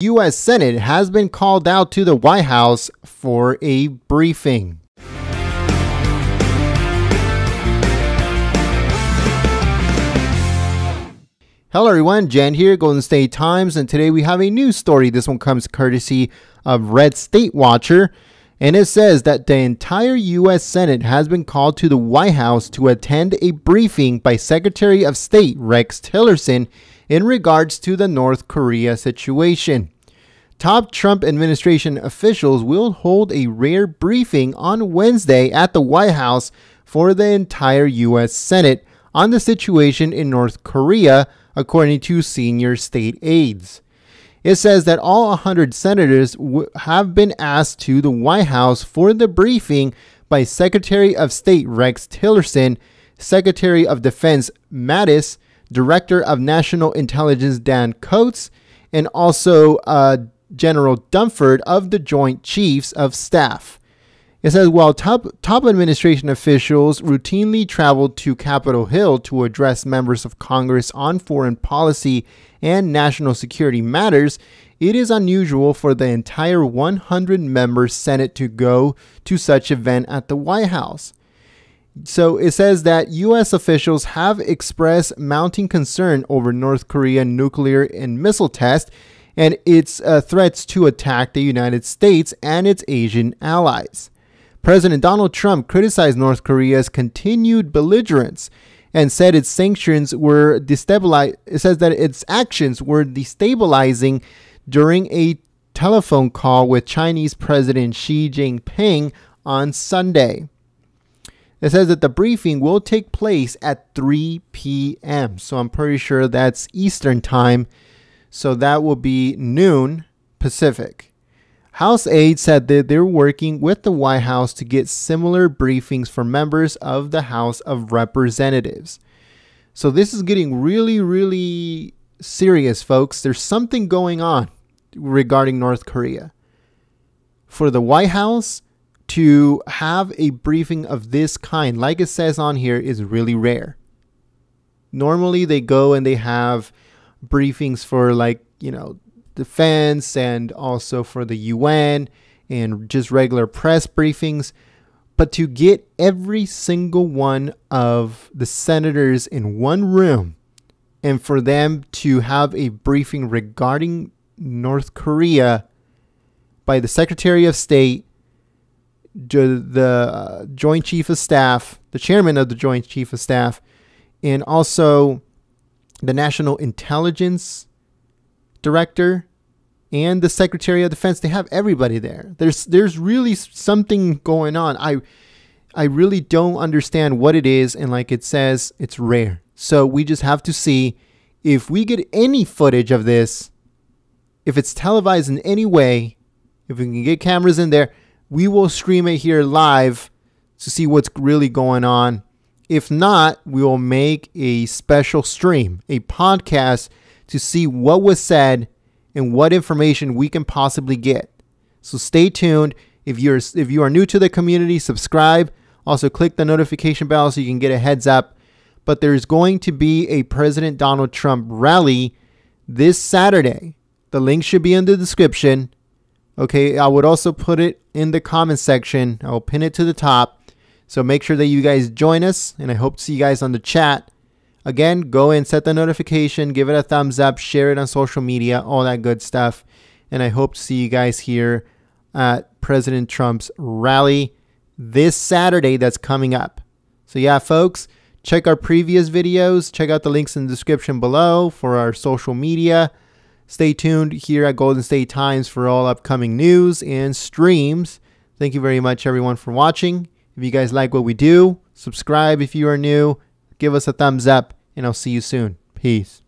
U.S. Senate has been called out to the White House for a briefing. Hello everyone, Jan here, Golden State Times, and today we have a news story. This one comes courtesy of Red State Watcher, and it says that the entire U.S. Senate has been called to the White House to attend a briefing by Secretary of State Rex Tillerson in regards to the North Korea situation. Top Trump administration officials will hold a rare briefing on Wednesday at the White House for the entire U.S. Senate on the situation in North Korea, according to senior state aides. It says that all 100 senators have been asked to the White House for the briefing by Secretary of State Rex Tillerson, Secretary of Defense Mattis, Director of National Intelligence Dan Coates, and also uh, General Dunford of the Joint Chiefs of Staff. It says while top, top administration officials routinely travel to Capitol Hill to address members of Congress on foreign policy and national security matters, it is unusual for the entire 100 member Senate to go to such event at the White House. So it says that U.S. officials have expressed mounting concern over North Korean nuclear and missile tests and its uh, threats to attack the United States and its Asian allies. President Donald Trump criticized North Korea's continued belligerence and said its sanctions were destabilized. It says that its actions were destabilizing during a telephone call with Chinese President Xi Jinping on Sunday. It says that the briefing will take place at 3 p.m. So I'm pretty sure that's Eastern time. So that will be noon Pacific. House aides said that they're working with the White House to get similar briefings for members of the House of Representatives. So this is getting really, really serious, folks. There's something going on regarding North Korea. For the White House, to have a briefing of this kind, like it says on here, is really rare. Normally, they go and they have briefings for, like, you know, defense and also for the UN and just regular press briefings. But to get every single one of the senators in one room and for them to have a briefing regarding North Korea by the Secretary of State the uh, Joint Chief of Staff, the chairman of the Joint Chief of Staff, and also the National Intelligence Director and the Secretary of Defense. They have everybody there. There's there's really something going on. I I really don't understand what it is, and like it says, it's rare. So we just have to see if we get any footage of this, if it's televised in any way, if we can get cameras in there we will stream it here live to see what's really going on. If not, we will make a special stream, a podcast to see what was said and what information we can possibly get. So stay tuned. If you're if you are new to the community, subscribe. Also click the notification bell so you can get a heads up. But there's going to be a President Donald Trump rally this Saturday. The link should be in the description. Okay, I would also put it in the comment section. I'll pin it to the top. So make sure that you guys join us, and I hope to see you guys on the chat. Again, go and set the notification, give it a thumbs up, share it on social media, all that good stuff. And I hope to see you guys here at President Trump's rally this Saturday that's coming up. So, yeah, folks, check our previous videos. Check out the links in the description below for our social media. Stay tuned here at Golden State Times for all upcoming news and streams. Thank you very much, everyone, for watching. If you guys like what we do, subscribe if you are new, give us a thumbs up, and I'll see you soon. Peace.